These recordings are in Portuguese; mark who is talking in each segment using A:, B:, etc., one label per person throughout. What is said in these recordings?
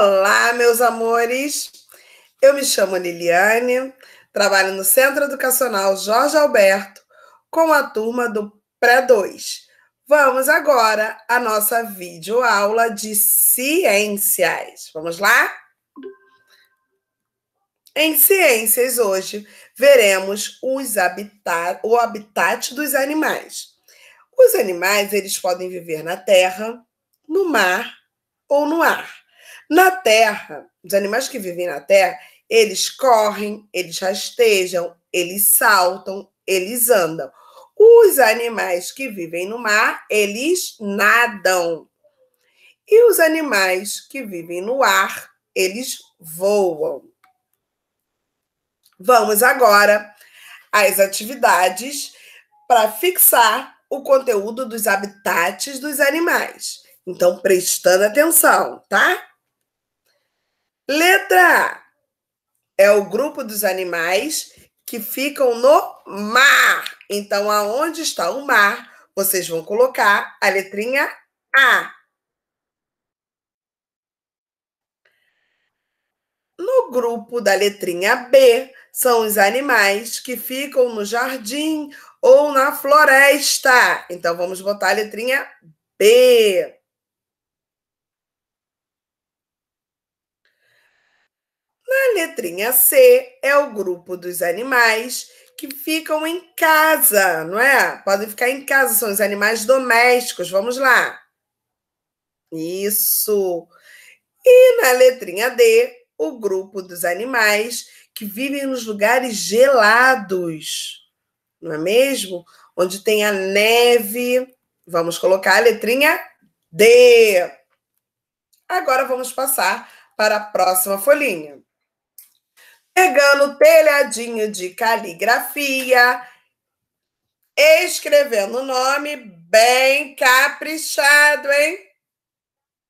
A: Olá, meus amores! Eu me chamo Liliane, trabalho no Centro Educacional Jorge Alberto com a turma do Pré-2. Vamos agora à nossa videoaula de ciências. Vamos lá? Em ciências, hoje, veremos os habitat, o habitat dos animais. Os animais, eles podem viver na terra, no mar ou no ar. Na terra, os animais que vivem na terra, eles correm, eles rastejam, eles saltam, eles andam. Os animais que vivem no mar, eles nadam. E os animais que vivem no ar, eles voam. Vamos agora às atividades para fixar o conteúdo dos habitats dos animais. Então, prestando atenção, tá? Letra é o grupo dos animais que ficam no mar. Então, aonde está o mar, vocês vão colocar a letrinha A. No grupo da letrinha B, são os animais que ficam no jardim ou na floresta. Então, vamos botar a letrinha B. letrinha C é o grupo dos animais que ficam em casa, não é? Podem ficar em casa, são os animais domésticos. Vamos lá. Isso. E na letrinha D, o grupo dos animais que vivem nos lugares gelados, não é mesmo? Onde tem a neve. Vamos colocar a letrinha D. Agora vamos passar para a próxima folhinha pegando telhadinho de caligrafia, escrevendo o nome bem caprichado, hein?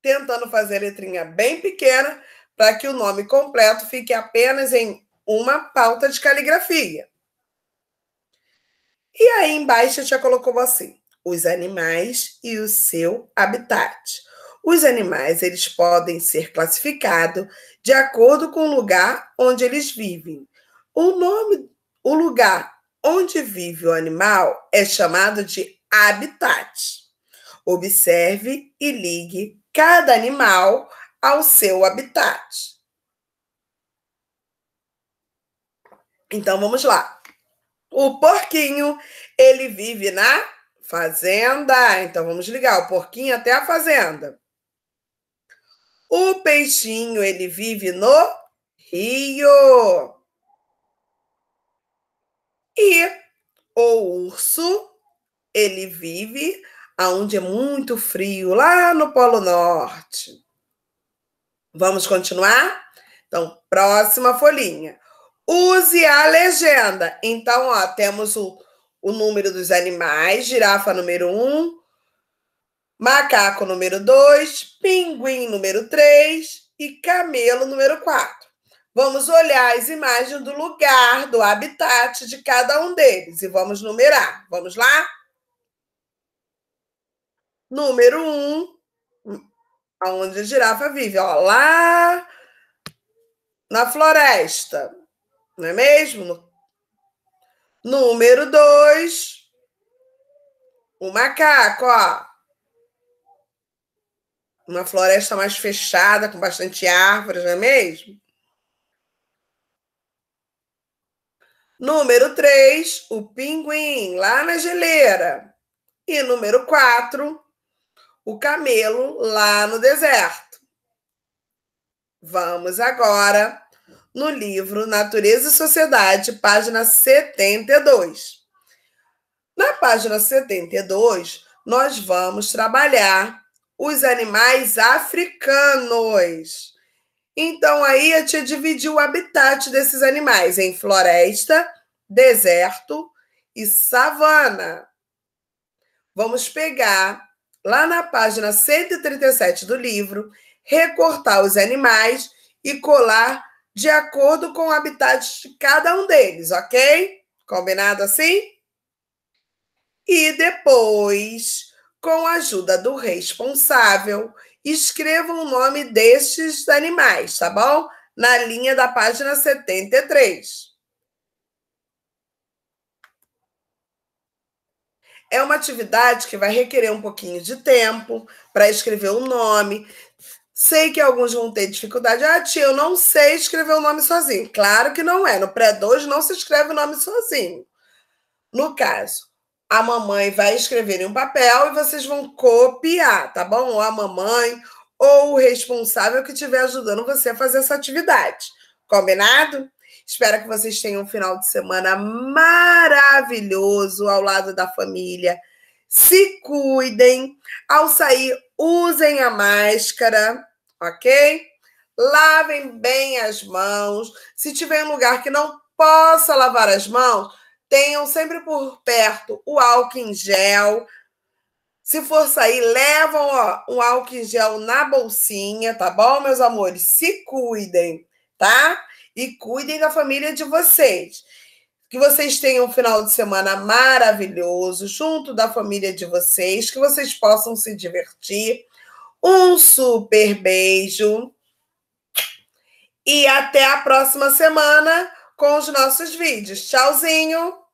A: Tentando fazer a letrinha bem pequena para que o nome completo fique apenas em uma pauta de caligrafia. E aí embaixo já colocou assim: os animais e o seu habitat. Os animais eles podem ser classificados de acordo com o lugar onde eles vivem. O nome, o lugar onde vive o animal é chamado de habitat. Observe e ligue cada animal ao seu habitat. Então vamos lá. O porquinho, ele vive na fazenda. Então vamos ligar o porquinho até a fazenda. O peixinho, ele vive no rio. E o urso, ele vive aonde é muito frio, lá no Polo Norte. Vamos continuar? Então, próxima folhinha. Use a legenda. Então, ó, temos o, o número dos animais, girafa número 1, um, macaco número 2, pinguim número 3 e camelo número 4. Vamos olhar as imagens do lugar, do habitat de cada um deles e vamos numerar. Vamos lá? Número 1, um, aonde a girafa vive, ó, lá na floresta, não é mesmo? Número 2, o macaco, ó, uma floresta mais fechada, com bastante árvores, não é mesmo? Número 3, o pinguim, lá na geleira. E número 4, o camelo, lá no deserto. Vamos agora no livro Natureza e Sociedade, página 72. Na página 72, nós vamos trabalhar os animais africanos. Então, aí a tia dividiu o habitat desses animais em floresta, deserto e savana. Vamos pegar lá na página 137 do livro, recortar os animais e colar de acordo com o habitat de cada um deles, ok? Combinado assim? E depois com a ajuda do responsável, escrevam o nome destes animais, tá bom? Na linha da página 73. É uma atividade que vai requerer um pouquinho de tempo para escrever o nome. Sei que alguns vão ter dificuldade. Ah, tia, eu não sei escrever o nome sozinho. Claro que não é. No pré-2 não se escreve o nome sozinho. No caso, a mamãe vai escrever em um papel e vocês vão copiar, tá bom? Ou a mamãe ou o responsável que estiver ajudando você a fazer essa atividade. Combinado? Espero que vocês tenham um final de semana maravilhoso ao lado da família. Se cuidem. Ao sair, usem a máscara, ok? Lavem bem as mãos. Se tiver um lugar que não possa lavar as mãos, Tenham sempre por perto o álcool em gel. Se for sair, levam ó, um álcool em gel na bolsinha, tá bom, meus amores? Se cuidem, tá? E cuidem da família de vocês. Que vocês tenham um final de semana maravilhoso junto da família de vocês, que vocês possam se divertir. Um super beijo. E até a próxima semana com os nossos vídeos. Tchauzinho!